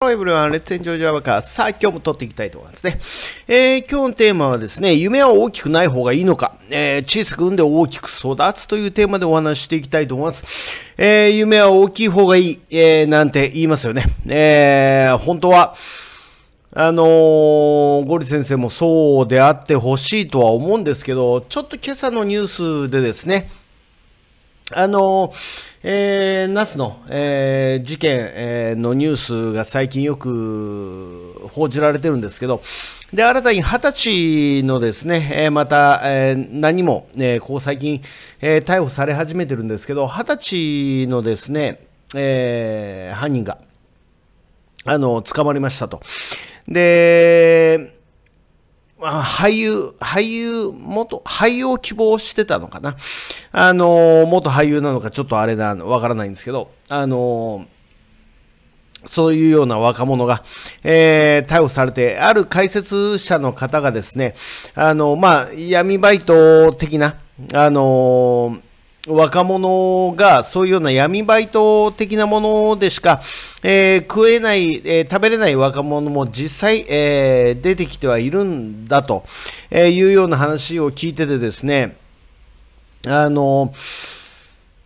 Hello everyone, let's enjoy さあ、今日も撮っていきたいと思いますね。えー、今日のテーマはですね、夢は大きくない方がいいのか、えー、小さく産んで大きく育つというテーマでお話ししていきたいと思います。えー、夢は大きい方がいい、えなんて言いますよね。え本当は、あのー、ゴリ先生もそうであってほしいとは思うんですけど、ちょっと今朝のニュースでですね、あの、えー、ナスの、えー、事件、えー、のニュースが最近よく報じられてるんですけど、で、新たに二十歳のですね、えー、また、えー、何も、えー、ここ最近、えー、逮捕され始めてるんですけど、二十歳のですね、えー、犯人が、あの、捕まりましたと。で、あ俳優、俳優、元、俳優を希望してたのかな。あの、元俳優なのかちょっとあれな、わからないんですけど、あの、そういうような若者が、えー、逮捕されて、ある解説者の方がですね、あの、まあ、闇バイト的な、あのー若者がそういうような闇バイト的なものでしか、えー、食えない、えー、食べれない若者も実際、えー、出てきてはいるんだというような話を聞いててですね、あの、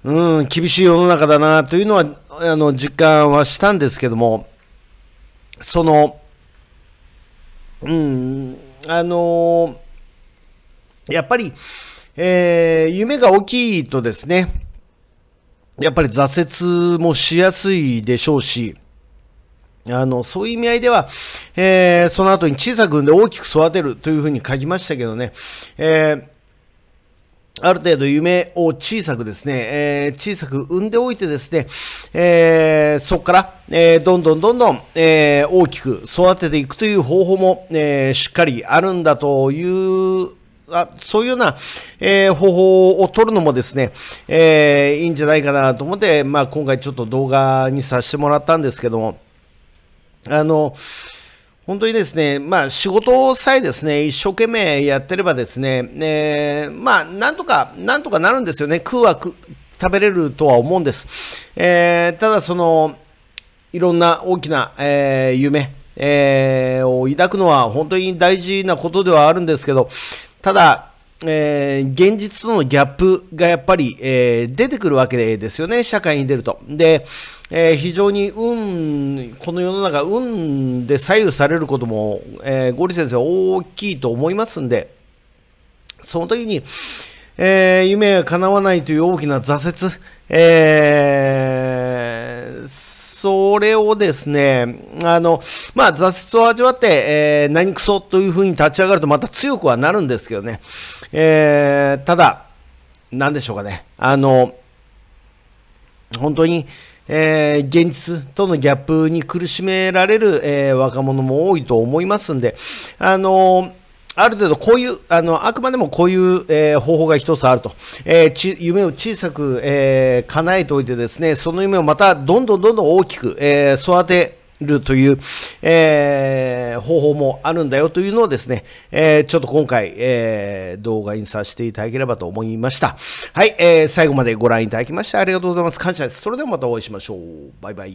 うん、厳しい世の中だなというのは、あの、実感はしたんですけども、その、うん、あの、やっぱり、えー、夢が大きいとですね、やっぱり挫折もしやすいでしょうし、あの、そういう意味合いでは、えー、その後に小さく産んで大きく育てるというふうに書きましたけどね、えー、ある程度夢を小さくですね、えー、小さく産んでおいてですね、えそこから、えどんどんどんどん、え大きく育てていくという方法も、えしっかりあるんだというあそういうような、えー、方法を取るのもですね、えー、いいんじゃないかなと思って、まあ、今回ちょっと動画にさせてもらったんですけども、あの、本当にですね、まあ、仕事さえですね、一生懸命やってればですね、えー、まあ、なんとか、なんとかなるんですよね。食うは食べれるとは思うんです。えー、ただ、その、いろんな大きな、えー、夢、えー、を抱くのは本当に大事なことではあるんですけど、ただ、えー、現実とのギャップがやっぱり、えー、出てくるわけですよね、社会に出ると。で、えー、非常に運、この世の中、運で左右されることも、えー、ゴリ先生大きいと思いますんで、その時に、えー、夢が叶わないという大きな挫折、えー、それをですね、あの、まあ、挫折を味わって、えー、何くそというふうに立ち上がるとまた強くはなるんですけどね。えー、ただ、なんでしょうかね。あの、本当に、えー、現実とのギャップに苦しめられる、えー、若者も多いと思いますんで、あのーある程度こういう、あの、あくまでもこういう、えー、方法が一つあると。えー、ち、夢を小さく、えー、叶えておいてですね、その夢をまたどんどんどんどん大きく、えー、育てるという、えー、方法もあるんだよというのをですね、えー、ちょっと今回、えー、動画にさせていただければと思いました。はい、えー、最後までご覧いただきましてありがとうございます。感謝です。それではまたお会いしましょう。バイバイ。